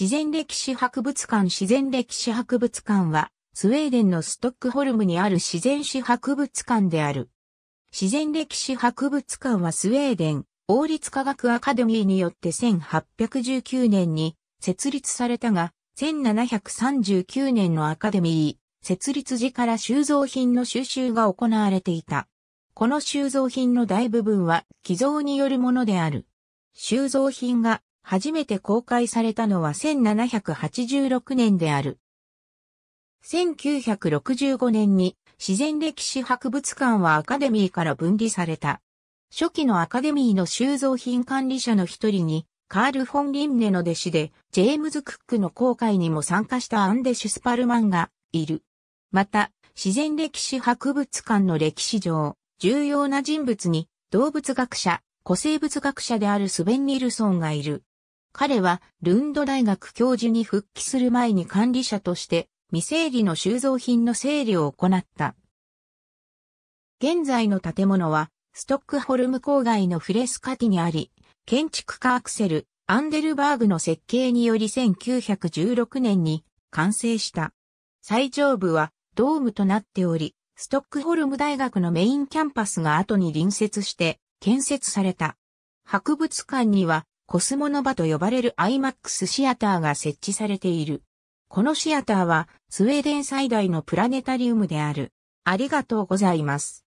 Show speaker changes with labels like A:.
A: 自然歴史博物館自然歴史博物館は、スウェーデンのストックホルムにある自然史博物館である。自然歴史博物館はスウェーデン王立科学アカデミーによって1819年に設立されたが、1739年のアカデミー設立時から収蔵品の収集が行われていた。この収蔵品の大部分は寄贈によるものである。収蔵品が初めて公開されたのは1786年である。1965年に自然歴史博物館はアカデミーから分離された。初期のアカデミーの収蔵品管理者の一人に、カール・フォン・リンネの弟子で、ジェームズ・クックの航海にも参加したアンデシュ・スパルマンがいる。また、自然歴史博物館の歴史上、重要な人物に、動物学者、古生物学者であるスベン・ニルソンがいる。彼はルンド大学教授に復帰する前に管理者として未整理の収蔵品の整理を行った。現在の建物はストックホルム郊外のフレスカティにあり、建築家アクセル・アンデルバーグの設計により1916年に完成した。最上部はドームとなっており、ストックホルム大学のメインキャンパスが後に隣接して建設された。博物館にはコスモノバと呼ばれる IMAX シアターが設置されている。このシアターはスウェーデン最大のプラネタリウムである。ありがとうございます。